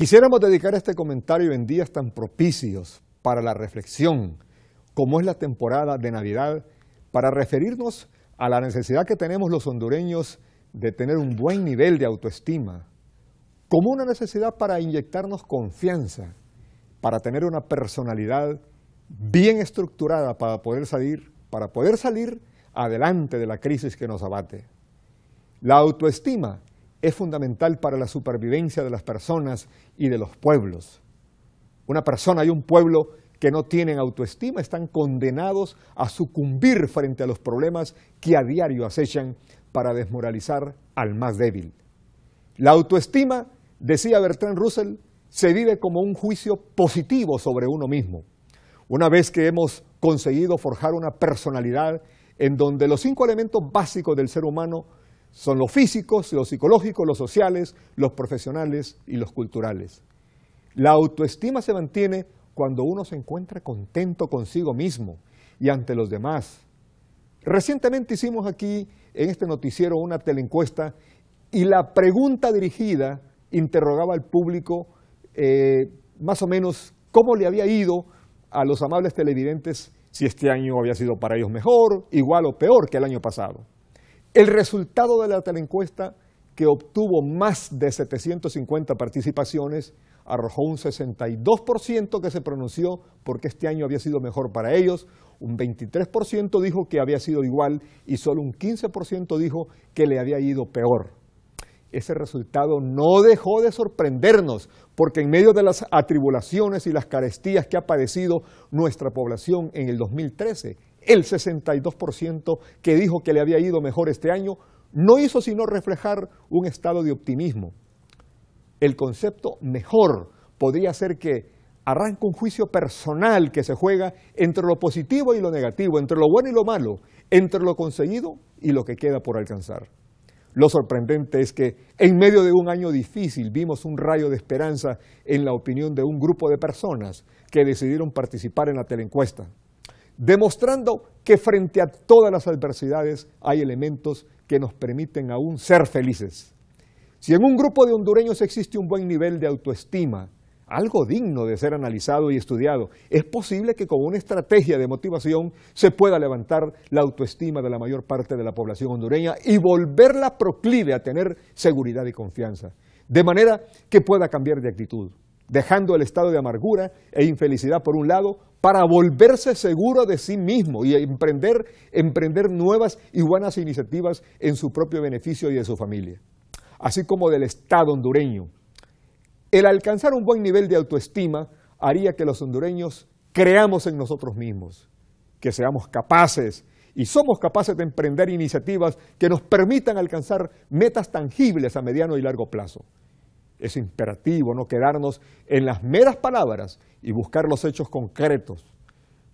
Quisiéramos dedicar este comentario en días tan propicios para la reflexión, como es la temporada de Navidad, para referirnos a la necesidad que tenemos los hondureños de tener un buen nivel de autoestima, como una necesidad para inyectarnos confianza, para tener una personalidad bien estructurada para poder salir, para poder salir adelante de la crisis que nos abate. La autoestima es fundamental para la supervivencia de las personas y de los pueblos. Una persona y un pueblo que no tienen autoestima están condenados a sucumbir frente a los problemas que a diario acechan para desmoralizar al más débil. La autoestima, decía Bertrand Russell, se vive como un juicio positivo sobre uno mismo. Una vez que hemos conseguido forjar una personalidad en donde los cinco elementos básicos del ser humano son los físicos, los psicológicos, los sociales, los profesionales y los culturales. La autoestima se mantiene cuando uno se encuentra contento consigo mismo y ante los demás. Recientemente hicimos aquí en este noticiero una teleencuesta y la pregunta dirigida interrogaba al público eh, más o menos cómo le había ido a los amables televidentes si este año había sido para ellos mejor, igual o peor que el año pasado. El resultado de la teleencuesta, que obtuvo más de 750 participaciones arrojó un 62% que se pronunció porque este año había sido mejor para ellos, un 23% dijo que había sido igual y solo un 15% dijo que le había ido peor. Ese resultado no dejó de sorprendernos, porque en medio de las atribulaciones y las carestías que ha padecido nuestra población en el 2013, el 62% que dijo que le había ido mejor este año, no hizo sino reflejar un estado de optimismo. El concepto mejor podría ser que arranca un juicio personal que se juega entre lo positivo y lo negativo, entre lo bueno y lo malo, entre lo conseguido y lo que queda por alcanzar. Lo sorprendente es que en medio de un año difícil vimos un rayo de esperanza en la opinión de un grupo de personas que decidieron participar en la teleencuesta demostrando que frente a todas las adversidades hay elementos que nos permiten aún ser felices. Si en un grupo de hondureños existe un buen nivel de autoestima, algo digno de ser analizado y estudiado, es posible que con una estrategia de motivación se pueda levantar la autoestima de la mayor parte de la población hondureña y volverla proclive a tener seguridad y confianza, de manera que pueda cambiar de actitud dejando el estado de amargura e infelicidad por un lado, para volverse seguro de sí mismo y emprender, emprender nuevas y buenas iniciativas en su propio beneficio y de su familia, así como del Estado hondureño. El alcanzar un buen nivel de autoestima haría que los hondureños creamos en nosotros mismos, que seamos capaces y somos capaces de emprender iniciativas que nos permitan alcanzar metas tangibles a mediano y largo plazo es imperativo no quedarnos en las meras palabras y buscar los hechos concretos.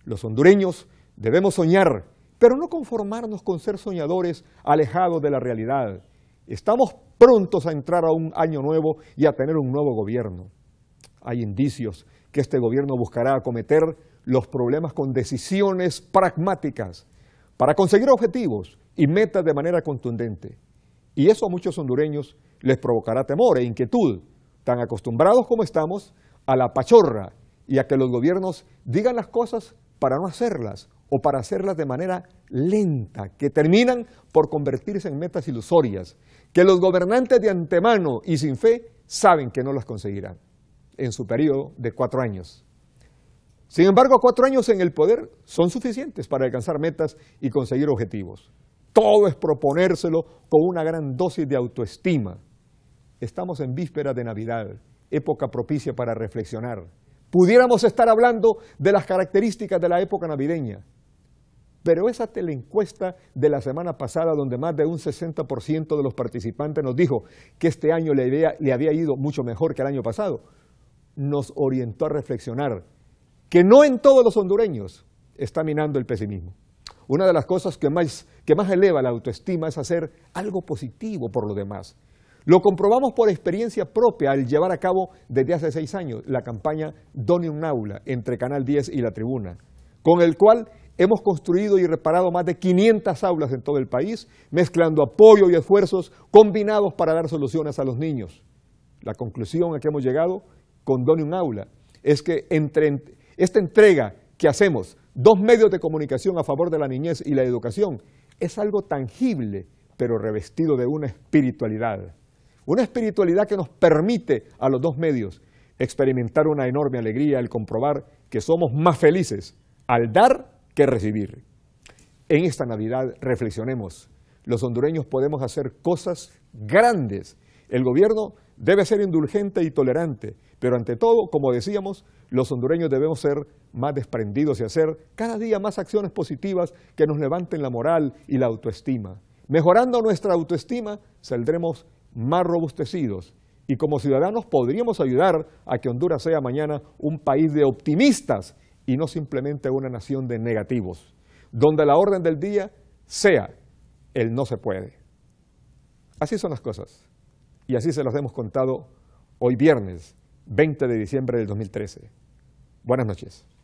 Los hondureños debemos soñar, pero no conformarnos con ser soñadores alejados de la realidad. Estamos prontos a entrar a un año nuevo y a tener un nuevo gobierno. Hay indicios que este gobierno buscará acometer los problemas con decisiones pragmáticas para conseguir objetivos y metas de manera contundente. Y eso a muchos hondureños les provocará temor e inquietud, tan acostumbrados como estamos a la pachorra y a que los gobiernos digan las cosas para no hacerlas o para hacerlas de manera lenta, que terminan por convertirse en metas ilusorias, que los gobernantes de antemano y sin fe saben que no las conseguirán en su periodo de cuatro años. Sin embargo, cuatro años en el poder son suficientes para alcanzar metas y conseguir objetivos. Todo es proponérselo con una gran dosis de autoestima. Estamos en vísperas de Navidad, época propicia para reflexionar. Pudiéramos estar hablando de las características de la época navideña, pero esa teleencuesta de la semana pasada, donde más de un 60% de los participantes nos dijo que este año le había, le había ido mucho mejor que el año pasado, nos orientó a reflexionar que no en todos los hondureños está minando el pesimismo. Una de las cosas que más, eleva la autoestima es hacer algo positivo por los demás. Lo comprobamos por experiencia propia al llevar a cabo desde hace seis años la campaña Done un aula entre Canal 10 y La Tribuna, con el cual hemos construido y reparado más de 500 aulas en todo el país, mezclando apoyo y esfuerzos combinados para dar soluciones a los niños. La conclusión a que hemos llegado con Done un aula es que esta entrega que hacemos, dos medios de comunicación a favor de la niñez y la educación, es algo tangible, pero revestido de una espiritualidad. Una espiritualidad que nos permite a los dos medios experimentar una enorme alegría al comprobar que somos más felices al dar que recibir. En esta Navidad reflexionemos, los hondureños podemos hacer cosas grandes el gobierno debe ser indulgente y tolerante, pero ante todo, como decíamos, los hondureños debemos ser más desprendidos y hacer cada día más acciones positivas que nos levanten la moral y la autoestima. Mejorando nuestra autoestima, saldremos más robustecidos y como ciudadanos podríamos ayudar a que Honduras sea mañana un país de optimistas y no simplemente una nación de negativos, donde la orden del día sea el no se puede. Así son las cosas. Y así se los hemos contado hoy viernes, 20 de diciembre del 2013. Buenas noches.